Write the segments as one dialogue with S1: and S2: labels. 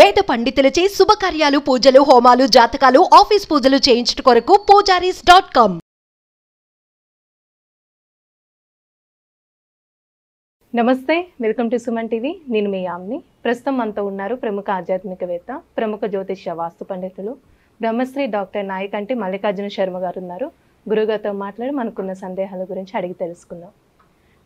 S1: వేద పండితులచే శుభకార్యాలు పూజలు హోమాలు జాతకాలు ఆఫీస్ పూజలు చేయించుట కొరకు పూజారీస్ డాట్ కామ్ నమస్తే వెల్కమ్ టు సుమన్ టీవీ నేను మీ యామ్ని ప్రస్తుతం మనతో ఉన్నారు ప్రముఖ ఆధ్యాత్మికవేత్త ప్రముఖ జ్యోతిష్య వాస్తు పండితులు బ్రహ్మశ్రీ డాక్టర్ నాయకంటి మల్లికార్జున శర్మ గారు ఉన్నారు గురుగారితో మాట్లాడి మనకున్న సందేహాల గురించి అడిగి తెలుసుకుందాం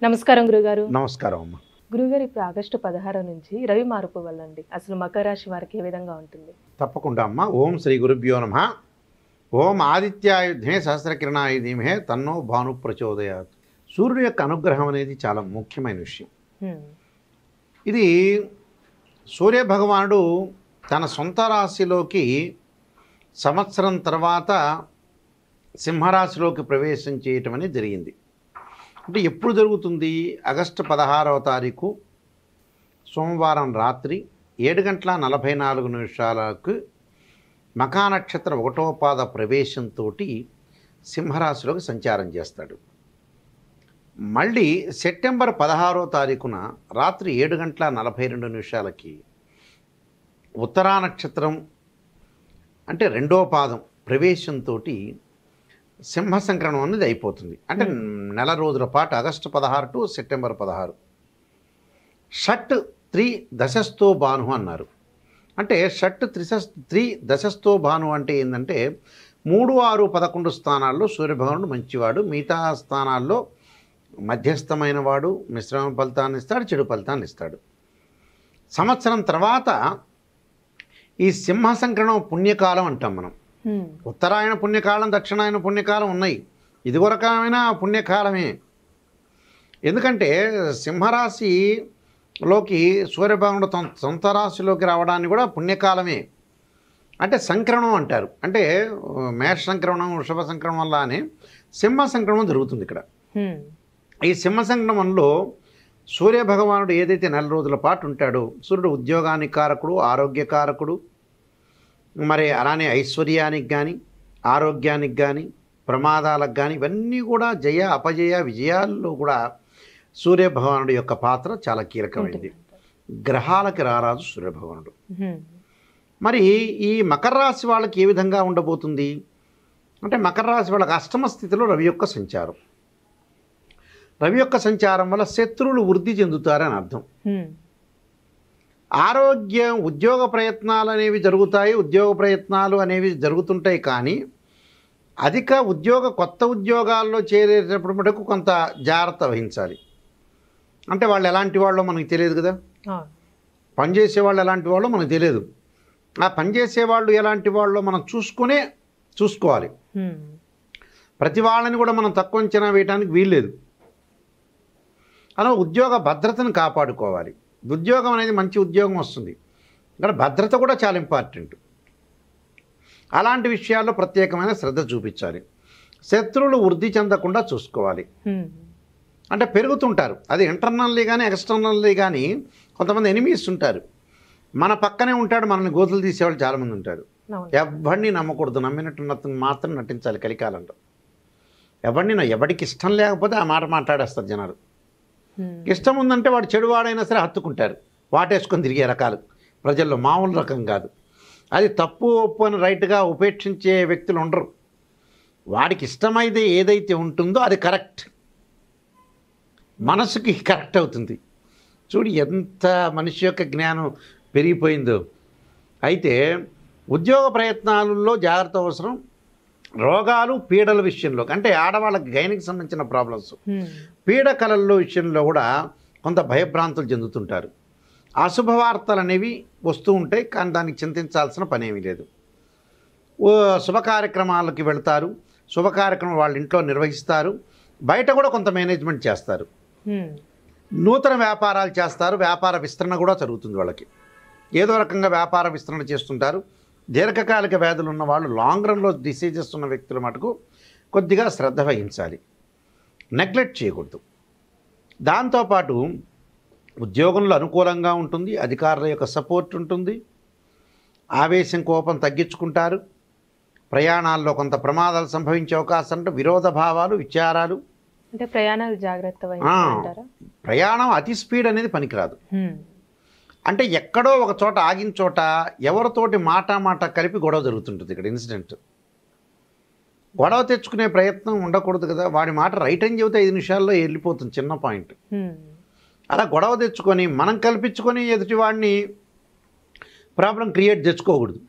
S1: నమస్కారం గురుగారు
S2: నమస్కారం అమ్మా
S1: గురువుగారు ఇప్పుడు ఆగస్టు పదహారు నుంచి రవి మార్పు వల్లండి అసలు మకర రాశి వారికి ఏ విధంగా ఉంటుంది
S2: తప్పకుండా అమ్మ ఓం శ్రీ గురుభ్యో నమ ఓం ఆదిత్యాయుధమే సహస్రకిరణాయుధమే తన్నో భాను ప్రచోదయాత్ సూర్యుడు యొక్క అనుగ్రహం అనేది చాలా ముఖ్యమైన విషయం ఇది సూర్య భగవానుడు తన సొంత రాశిలోకి సంవత్సరం తర్వాత సింహరాశిలోకి ప్రవేశం చేయటం అనేది జరిగింది అంటే ఎప్పుడు జరుగుతుంది ఆగస్టు పదహారవ తారీఖు సోమవారం రాత్రి ఏడు గంటల నలభై నాలుగు నిమిషాలకు మకానక్షత్రం ఒకటో పాద ప్రవేశంతో సింహరాశిలోకి సంచారం చేస్తాడు మళ్ళీ సెప్టెంబర్ పదహారో తారీఖున రాత్రి ఏడు గంటల నలభై రెండు నిమిషాలకి ఉత్తరా నక్షత్రం అంటే రెండో పాదం ప్రవేశంతో సింహ సంక్రమణం అనేది అయిపోతుంది అంటే hmm. నెల రోజుల పాటు ఆగస్టు పదహారు టు సెప్టెంబర్ పదహారు షట్ త్రీ దశస్థో భాను అన్నారు అంటే షట్ త్రిశ త్రీ దశస్థో భాను అంటే ఏంటంటే మూడు ఆరు పదకొండు స్థానాల్లో సూర్యభగవానుడు మంచివాడు మిగతా స్థానాల్లో మధ్యస్థమైన వాడు మిశ్రమ ఫలితాన్ని ఇస్తాడు చెడు ఫలితాన్ని ఇస్తాడు సంవత్సరం తర్వాత ఈ సింహ సంక్రమణం పుణ్యకాలం అంటాం మనం ఉత్తరాయణ పుణ్యకాలం దక్షిణాయన పుణ్యకాలం ఉన్నాయి ఇది కొరకమైన పుణ్యకాలమే ఎందుకంటే సింహరాశిలోకి సూర్యభగవానుడు సొంత రాశిలోకి రావడాన్ని కూడా పుణ్యకాలమే అంటే సంక్రమణం అంటారు అంటే మేష సంక్రమణం వృషభ సంక్రమణం వల్ల అని సింహ సంక్రమణం జరుగుతుంది ఇక్కడ ఈ సింహ సంక్రమణలో సూర్యభగవానుడు ఏదైతే నెల రోజుల పాటు ఉంటాడో సూర్యుడు ఉద్యోగానికి కారకుడు ఆరోగ్యకారకుడు మరి అలానే ఐశ్వర్యానికి కానీ ఆరోగ్యానికి కానీ ప్రమాదాలకు కానీ ఇవన్నీ కూడా జయ అపజయ విజయాల్లో కూడా సూర్యభగవానుడు యొక్క పాత్ర చాలా కీలకమైంది గ్రహాలకి రారాజు సూర్యభగవానుడు మరి ఈ మకర రాశి వాళ్ళకి ఏ విధంగా ఉండబోతుంది అంటే మకర రాశి వాళ్ళకి అష్టమ స్థితిలో రవి యొక్క సంచారం రవి యొక్క సంచారం వల్ల శత్రువులు వృద్ధి చెందుతారని అర్థం ఆరోగ్యం ఉద్యోగ ప్రయత్నాలు అనేవి జరుగుతాయి ఉద్యోగ ప్రయత్నాలు అనేవి జరుగుతుంటాయి కానీ అధిక ఉద్యోగ కొత్త ఉద్యోగాల్లో చేరేటప్పుడు మటుకు కొంత జాగ్రత్త వహించాలి అంటే వాళ్ళు ఎలాంటి వాళ్ళో మనకు తెలియదు కదా పనిచేసే వాళ్ళు ఎలాంటి వాళ్ళో మనకు తెలియదు ఆ పనిచేసే వాళ్ళు ఎలాంటి వాళ్ళో మనం చూసుకునే చూసుకోవాలి ప్రతి వాళ్ళని కూడా మనం తక్కువ అంచనా వేయడానికి వీల్లేదు అలా ఉద్యోగ భద్రతను కాపాడుకోవాలి ఉద్యోగం అనేది మంచి ఉద్యోగం వస్తుంది ఇక్కడ భద్రత కూడా చాలా ఇంపార్టెంట్ అలాంటి విషయాల్లో ప్రత్యేకమైన శ్రద్ధ చూపించాలి శత్రువులు వృద్ధి చెందకుండా చూసుకోవాలి అంటే పెరుగుతుంటారు అది ఇంటర్నల్లీ కానీ ఎక్స్టర్నల్లీ కానీ కొంతమంది ఎనిమీస్ ఉంటారు మన పక్కనే ఉంటాడు మనల్ని గోతులు తీసేవాళ్ళు చాలామంది ఉంటారు ఎవరిని నమ్మకూడదు నమ్మినట్టు మాత్రం నటించాలి కలికాలంలో ఎవరిని ఎవరికి ఇష్టం లేకపోతే ఆ మాట మాట్లాడేస్తారు జనాలు Hmm. ఇష్టం ఉందంటే వాడు చెడువాడైనా సరే హత్తుకుంటారు వాటేసుకొని తిరిగే రకాలు ప్రజల్లో మామూలు రకం కాదు అది తప్పు ఒప్పు అని రైట్గా ఉపేక్షించే వ్యక్తులు ఉండరు వాడికి ఇష్టమైతే ఏదైతే ఉంటుందో అది కరెక్ట్ మనసుకి కరెక్ట్ అవుతుంది చూడు ఎంత మనిషి యొక్క జ్ఞానం పెరిగిపోయిందో అయితే ఉద్యోగ ప్రయత్నాలలో జాగ్రత్త అవసరం రోగాలు పీడల విషయంలో అంటే ఆడవాళ్ళకి గైనికి సంబంధించిన ప్రాబ్లమ్స్ పీడ కళల్లో విషయంలో కూడా కొంత భయభ్రాంతులు చెందుతుంటారు అశుభవార్తలు అనేవి వస్తూ ఉంటాయి కానీ దానికి చింతించాల్సిన పనేమీ లేదు శుభ కార్యక్రమాలకి వెళ్తారు శుభ కార్యక్రమం వాళ్ళ ఇంట్లో నిర్వహిస్తారు బయట కూడా కొంత మేనేజ్మెంట్ చేస్తారు నూతన వ్యాపారాలు చేస్తారు వ్యాపార విస్తరణ కూడా జరుగుతుంది వాళ్ళకి ఏదో రకంగా వ్యాపార విస్తరణ చేస్తుంటారు దీర్ఘకాలిక వ్యాధులు ఉన్న వాళ్ళు లాంగ్ రన్లో డిసీజెస్ ఉన్న వ్యక్తుల మటుకు కొద్దిగా శ్రద్ధ వహించాలి నెగ్లెక్ట్ చేయకూడదు దాంతోపాటు ఉద్యోగంలో అనుకూలంగా ఉంటుంది అధికారుల యొక్క సపోర్ట్ ఉంటుంది ఆవేశం కోపం తగ్గించుకుంటారు ప్రయాణాల్లో కొంత ప్రమాదాలు సంభవించే అవకాశం అంటే విరోధ భావాలు విచారాలు
S1: అంటే ప్రయాణాలు జాగ్రత్త
S2: ప్రయాణం అతి స్పీడ్ అనేది పనికిరాదు అంటే ఎక్కడో ఒక చోట ఆగిన చోట ఎవరితోటి మాట మాట కలిపి గొడవ జరుగుతుంటుంది ఇక్కడ ఇన్సిడెంట్ గొడవ తెచ్చుకునే ప్రయత్నం ఉండకూడదు కదా వాడి మాట రైట్ అని చెబితే ఐదు నిమిషాల్లో వెళ్ళిపోతుంది చిన్న పాయింట్ అలా గొడవ తెచ్చుకొని మనం కల్పించుకొని ఎదుటి వాడిని ప్రాబ్లం క్రియేట్ తెచ్చుకోకూడదు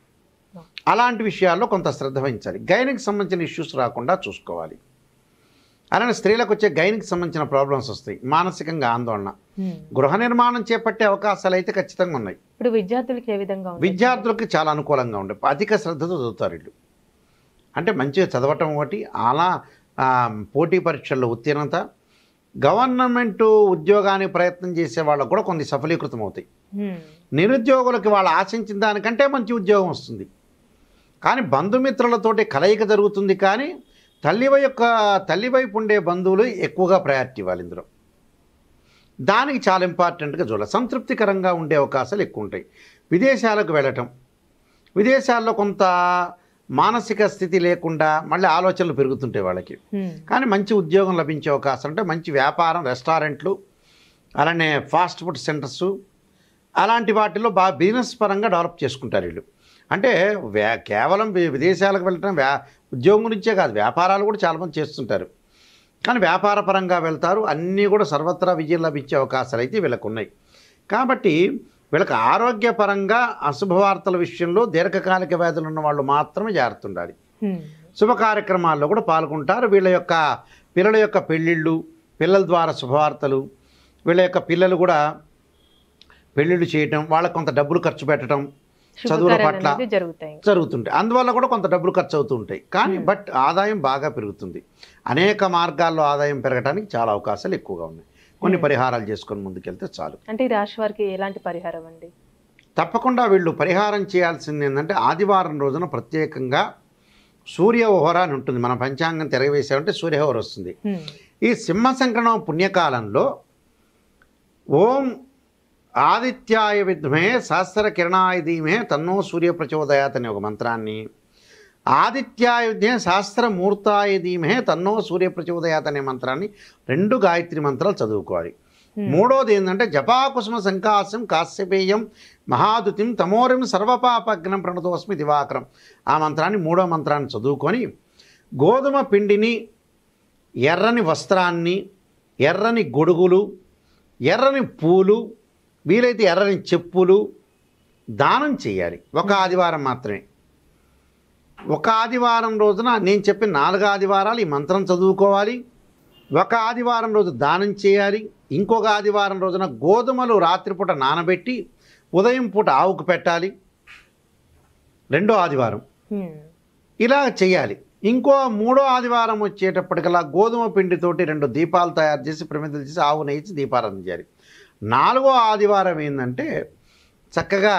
S2: అలాంటి విషయాల్లో కొంత శ్రద్ధ వహించాలి గైనికి సంబంధించిన ఇష్యూస్ రాకుండా చూసుకోవాలి అలానే స్త్రీలకు వచ్చే గైన్కి సంబంధించిన ప్రాబ్లమ్స్ వస్తాయి మానసికంగా ఆందోళన గృహ నిర్మాణం చేపట్టే అవకాశాలు అయితే ఖచ్చితంగా ఉన్నాయి
S1: ఇప్పుడు విద్యార్థులకి ఏ విధంగా
S2: విద్యార్థులకి చాలా అనుకూలంగా ఉండే అధిక శ్రద్ధతో చదువుతారు ఇల్లు అంటే మంచిగా చదవటం ఒకటి అలా పోటీ పరీక్షల్లో ఉత్తీర్ణత గవర్నమెంట్ ఉద్యోగాన్ని ప్రయత్నం చేసే వాళ్ళకు కూడా కొన్ని సఫలీకృతం అవుతాయి నిరుద్యోగులకి వాళ్ళు ఆశించిన దానికంటే మంచి ఉద్యోగం వస్తుంది కానీ బంధుమిత్రులతోటి కలయిక జరుగుతుంది కానీ తల్లి యొక్క తల్లి వైపు ఉండే బంధువులు ఎక్కువగా ప్రయారిటీ ఇవ్వాలి ఇందులో దానికి చాలా ఇంపార్టెంట్గా చూడాలి సంతృప్తికరంగా ఉండే అవకాశాలు ఎక్కువ ఉంటాయి విదేశాలకు వెళ్ళటం విదేశాల్లో కొంత మానసిక స్థితి లేకుండా మళ్ళీ ఆలోచనలు పెరుగుతుంటాయి వాళ్ళకి కానీ మంచి ఉద్యోగం లభించే అవకాశం అంటే మంచి వ్యాపారం రెస్టారెంట్లు అలానే ఫాస్ట్ ఫుడ్ సెంటర్సు అలాంటి వాటిలో బాగా బిజినెస్ పరంగా డెవలప్ చేసుకుంటారు వీళ్ళు అంటే వ్యా కేవలం విదేశాలకు వెళ్ళటం వ్యా ఉద్యోగం గురించే కాదు వ్యాపారాలు కూడా చాలామంది చేస్తుంటారు కానీ వ్యాపార పరంగా వెళ్తారు అన్నీ కూడా సర్వత్రా విజయం లభించే అవకాశాలు అయితే వీళ్ళకు ఉన్నాయి కాబట్టి వీళ్ళకి ఆరోగ్యపరంగా అశుభవార్తల విషయంలో దీర్ఘకాలిక వ్యాధులు ఉన్న వాళ్ళు మాత్రమే జాగ్రత్త ఉండాలి శుభ కార్యక్రమాల్లో కూడా పాల్గొంటారు వీళ్ళ యొక్క పిల్లల యొక్క పెళ్ళిళ్ళు పిల్లల ద్వారా శుభవార్తలు వీళ్ళ యొక్క పిల్లలు కూడా పెళ్ళిళ్ళు చేయటం వాళ్ళకు కొంత డబ్బులు ఖర్చు పెట్టడం చదువుల పట్ల జరుగుతుంటాయి అందువల్ల కూడా కొంత డబ్బులు ఖర్చు అవుతుంటాయి కానీ బట్ ఆదాయం బాగా పెరుగుతుంది అనేక మార్గాల్లో ఆదాయం పెరగడానికి చాలా అవకాశాలు ఎక్కువగా ఉన్నాయి కొన్ని పరిహారాలు చేసుకొని ముందుకెళ్తే చాలు
S1: అంటే ఈ రాశి వారికి ఎలాంటి పరిహారం అండి
S2: తప్పకుండా వీళ్ళు పరిహారం చేయాల్సింది ఏంటంటే ఆదివారం రోజున ప్రత్యేకంగా సూర్యహోర అని ఉంటుంది మన పంచాంగం తిరగవేసామంటే సూర్యహోర వస్తుంది ఈ సింహ సంక్రమం పుణ్యకాలంలో ఓం ఆదిత్యాయ విద్మే సహస్ర కిరణాయ ధీమే తన్నో సూర్య ప్రచోదయాత్ అనే ఒక మంత్రాన్ని ఆదిత్యాయ విద్మే సహస్రమూర్తాయ ధీమే తన్నో సూర్య ప్రచోదయాత్ అనే మంత్రాన్ని రెండు గాయత్రి మంత్రాలు చదువుకోవాలి మూడోది ఏంటంటే జపాకుసుమ సంకాశం కాశ్యపేయం మహాదుతిం తమోరిం సర్వపాపగ్నం ప్రణతోస్మి దివాకరం ఆ మంత్రాన్ని మూడో మంత్రాన్ని చదువుకొని గోధుమ పిండిని ఎర్రని వస్త్రాన్ని ఎర్రని గొడుగులు ఎర్రని పూలు వీలైతే ఎర్రని చెప్పులు దానం చేయాలి ఒక hmm. ఆదివారం మాత్రమే ఒక ఆదివారం రోజున నేను చెప్పిన నాలుగు ఆదివారాలు ఈ మంత్రం చదువుకోవాలి ఒక ఆదివారం రోజు దానం చేయాలి ఇంకొక ఆదివారం రోజున గోధుమలు రాత్రిపూట నానబెట్టి ఉదయం పూట ఆవుకు పెట్టాలి రెండో ఆదివారం hmm. ఇలా చేయాలి ఇంకో మూడో ఆదివారం వచ్చేటప్పటికల్లా గోధుమ పిండితోటి రెండు దీపాలు తయారు చేసి ప్రమిదలు చేసి ఆవు నెయ్యి దీపారాధన చేయాలి నాలుగో ఆదివారం ఏంటంటే చక్కగా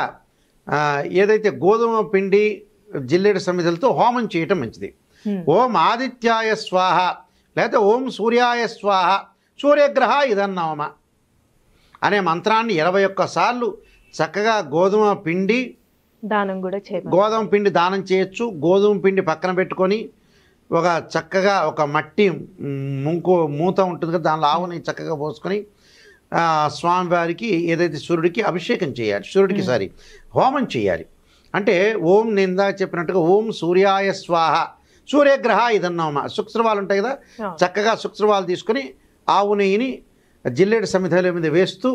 S2: ఏదైతే గోధుమ పిండి జిల్లెడు సమితులతో హోమం చేయటం మంచిది ఓం ఆదిత్యాయ స్వాహ లేకపోతే ఓం సూర్యాయ స్వాహ సూర్యగ్రహ ఇదన్నామమ అనే మంత్రాన్ని ఇరవై సార్లు చక్కగా గోధుమ పిండి
S1: దానం కూడా చేయాలి
S2: గోధుమ పిండి దానం చేయొచ్చు గోధుమ పిండి పక్కన పెట్టుకొని ఒక చక్కగా ఒక మట్టి ముంకు మూత ఉంటుంది కదా దానిలో ఆవుని చక్కగా పోసుకొని స్వామివారికి ఏదైతే సూర్యుడికి అభిషేకం చేయాలి సూర్యుడికి సారీ హోమం చేయాలి అంటే ఓం నింద చెప్పినట్టుగా ఓం సూర్యాయ స్వాహ సూర్యగ్రహ ఇదన్నామా శుక్రవాలు ఉంటాయి కదా చక్కగా శుక్రవాలు తీసుకుని ఆవు నెయ్యిని జిల్లేడు సమిధాల మీద వేస్తూ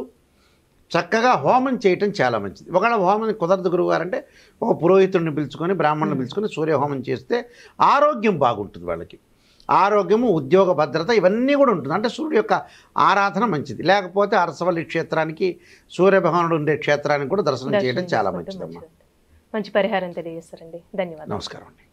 S2: చక్కగా హోమం చేయటం చాలా మంచిది ఒకవేళ హోమం కుదరదు గురువు అంటే ఒక పురోహితుడిని పిలుచుకొని బ్రాహ్మణుని పిలుచుకొని సూర్యహోమం చేస్తే ఆరోగ్యం బాగుంటుంది వాళ్ళకి ఆరోగ్యము ఉద్యోగ భద్రత ఇవన్నీ కూడా ఉంటుంది అంటే సూర్యుడు యొక్క ఆరాధన మంచిది లేకపోతే అరసవల్లి క్షేత్రానికి సూర్యభగవానుడు ఉండే క్షేత్రానికి కూడా దర్శనం చేయడం చాలా మంచిది
S1: మంచి పరిహారం తెలియజేస్తారండి ధన్యవాదాలు
S2: నమస్కారం అండి